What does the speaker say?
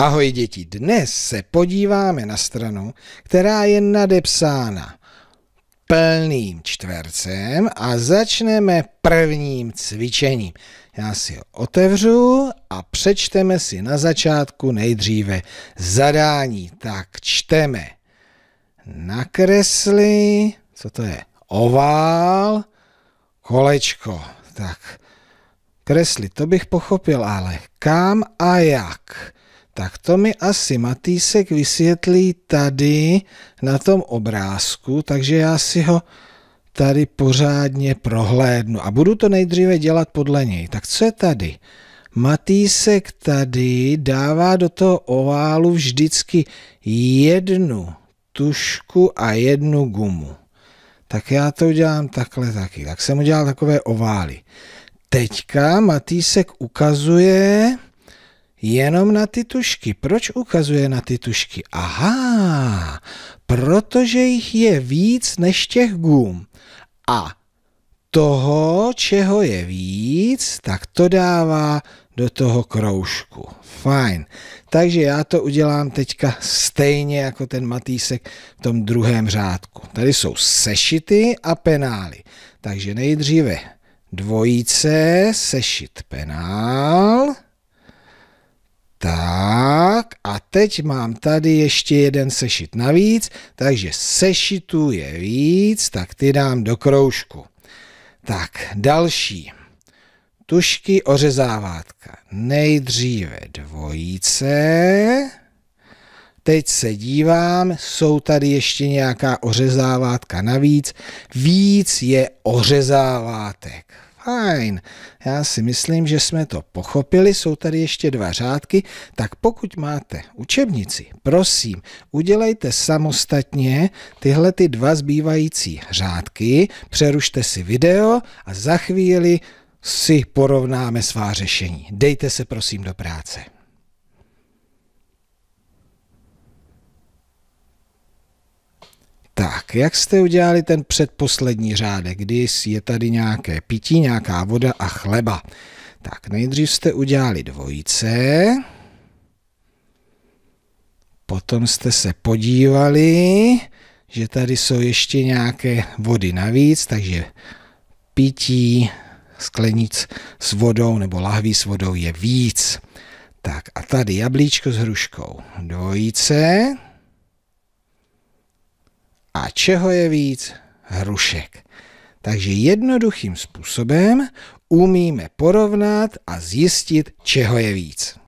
Ahoj děti, dnes se podíváme na stranu, která je nadepsána plným čtvercem a začneme prvním cvičením. Já si ho otevřu a přečteme si na začátku nejdříve zadání. Tak čteme. Nakresli, co to je? Ovál, kolečko. Tak kresli. to bych pochopil, ale kam a jak? Tak to mi asi Matýsek vysvětlí tady na tom obrázku, takže já si ho tady pořádně prohlédnu a budu to nejdříve dělat podle něj. Tak co je tady? Matýsek tady dává do toho oválu vždycky jednu tušku a jednu gumu. Tak já to udělám takhle taky. Tak jsem udělal takové ovály. Teďka Matýsek ukazuje Jenom na ty tušky. Proč ukazuje na ty tušky? Aha, protože jich je víc než těch gum. A toho, čeho je víc, tak to dává do toho kroužku. Fajn. Takže já to udělám teďka stejně jako ten matýsek v tom druhém řádku. Tady jsou sešity a penály. Takže nejdříve dvojice, sešit, penál. Tak a teď mám tady ještě jeden sešit navíc, takže sešitu je víc, tak ty dám do kroužku. Tak, další. Tušky ořezávátka. Nejdříve dvojice. Teď se dívám, jsou tady ještě nějaká ořezávátka navíc. Víc je ořezávátek fajn. Já si myslím, že jsme to pochopili, jsou tady ještě dva řádky, tak pokud máte učebnici, prosím, udělejte samostatně tyhle ty dva zbývající řádky, přerušte si video a za chvíli si porovnáme svá řešení. Dejte se prosím do práce. Tak, jak jste udělali ten předposlední řádek, Když je tady nějaké pití, nějaká voda a chleba? Tak, nejdřív jste udělali dvojice, potom jste se podívali, že tady jsou ještě nějaké vody navíc, takže pití sklenic s vodou nebo lahví s vodou je víc. Tak a tady jablíčko s hruškou. Dvojice, čeho je víc? Hrušek. Takže jednoduchým způsobem umíme porovnat a zjistit, čeho je víc.